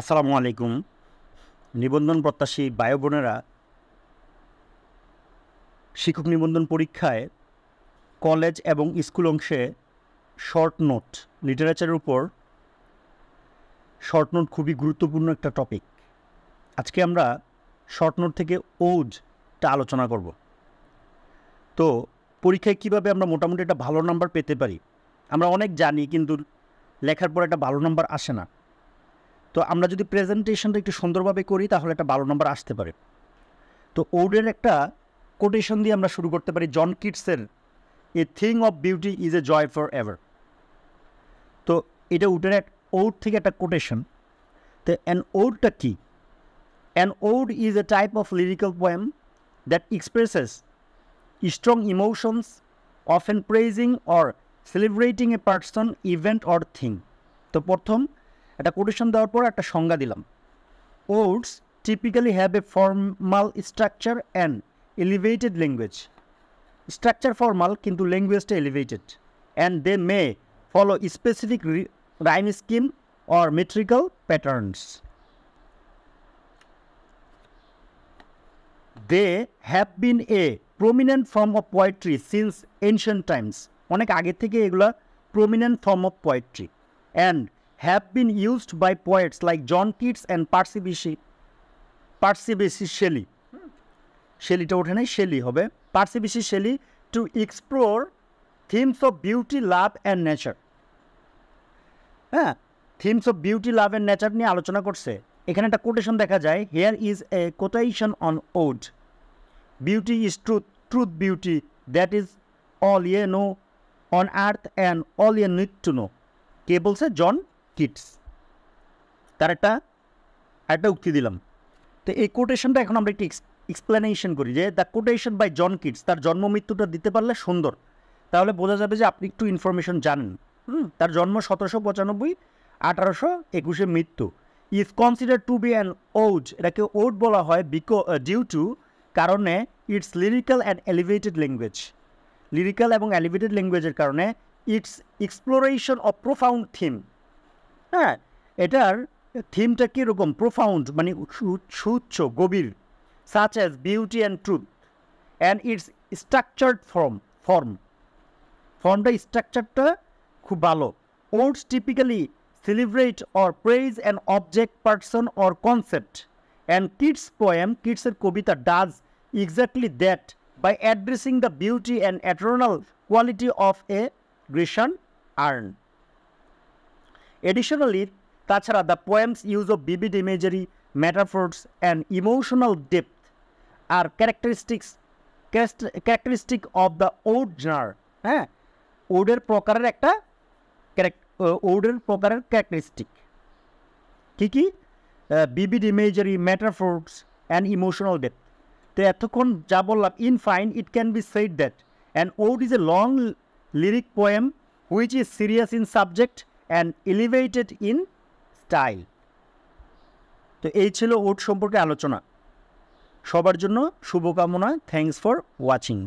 আসসালামু আলাইকুম নিবন্ধন প্রত্যাশী বায়ু বোনেরা শিক্ষক নিবন্ধন পরীক্ষায় কলেজ এবং স্কুল অংশে শর্ট নোট লিটারেচারের উপর শর্ট নোট খুবই গুরুত্বপূর্ণ একটা টপিক আজকে আমরা শর্ট নোট থেকে ওডটা আলোচনা করব তো পরীক্ষায় কিভাবে আমরা মোটামুটি একটা ভালো নাম্বার পেতে পারি আমরা অনেক জানি কিন্তু লেখার পর একটা ভালো নাম্বার আসে না তো আমরা যদি প্রেজেন্টেশনটা একটু সুন্দরভাবে করি তাহলে একটা বারো নম্বর আসতে পারে তো ওডের একটা কোটেশন দিয়ে আমরা শুরু করতে পারি জন কিটসের a thing of beauty is a joy forever তো এটা উডের এক ওড থেকে একটা কোটেশন তো অ্যান ওডটা কী an ode is a type of lyrical poem that expresses strong emotions often praising or celebrating a person event or thing তো প্রথম একটা কোটেশন দেওয়ার পর একটা সংজ্ঞা দিলাম odes typically have a formal structure and elevated language structure formal কিন্তু ল্যাঙ্গুয়েজটা elevated and they may follow specific rhyme scheme or metrical patterns they have been a prominent form of poetry since ancient times অনেক আগে থেকে এগুলা prominent form of poetry and have been used by poets like John Keats and Percy Bysshe Percy Bysshe Shelley শেলিটা ওঠে নাই Shelley হবে Percy Bysshe Shelley to explore themes of beauty love and nature হ্যাঁ themes of beauty love and nature নিয়ে আলোচনা করছে এখানে একটা কোটেশন দেখা যায় here is a quotation on ode beauty is truth truth beauty that is all ye know on earth and all ye need to know কে বলছে John Keats তার একটা একটা উক্তি দিলাম তো এই কোটেশনটা এখন আমরা একটি এক্সপ্লেনেশন করি যে the quotation by John Keats তার জন্ম মৃত্যুটা দিতে পারলে সুন্দর তাহলে বোঝা যাবে যে আপনি একটু ইনফরমেশন জানেন হুম তার জন্ম সতেরোশো পঁচানব্বই আঠারোশো একুশে মৃত্যু is consider to be an ode এটাকে ওড বলা হয় বিকো ডিউ টু কারণে its lyrical and elevated language lyrical এবং এলিভেটেড ল্যাঙ্গুয়েজের কারণে its exploration of profound theme হ্যাঁ এটার থিমটা কীরকম প্রোফাউন্ড মানে সুচ্ছ গভীর such as beauty and truth and its structured form form ফর্মটা স্ট্রাকচারটা খুব ভালো odes typically celebrate or praise an object person or concept and Keats poem কিডসের কবিতা does exactly that by addressing the beauty and eternal quality of a Grecian urn Additionally, তাছাড়া the poem's use of vivid imagery metaphors and emotional depth আর characteristics characteristic of the ode জার হ্যাঁ ওডের প্রকারের একটা ওডের প্রকারের ক্যারেক্টারিস্টিক কী কী vivid imagery metaphors and emotional depth তো এতক্ষণ যা বললাম in fine it can be said that and ode is a long lyric poem which is serious in subject and elevated in style তো এই ছিল ওট সম্পর্কে আলোচনা সবার জন্য শুভকামনা থ্যাংকস ফর ওয়াচিং